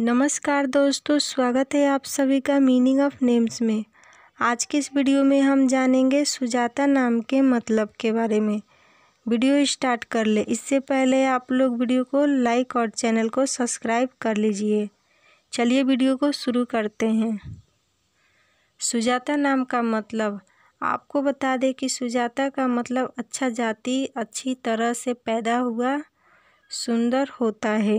नमस्कार दोस्तों स्वागत है आप सभी का मीनिंग ऑफ नेम्स में आज के इस वीडियो में हम जानेंगे सुजाता नाम के मतलब के बारे में वीडियो स्टार्ट कर ले इससे पहले आप लोग वीडियो को लाइक और चैनल को सब्सक्राइब कर लीजिए चलिए वीडियो को शुरू करते हैं सुजाता नाम का मतलब आपको बता दें कि सुजाता का मतलब अच्छा जाति अच्छी तरह से पैदा हुआ सुंदर होता है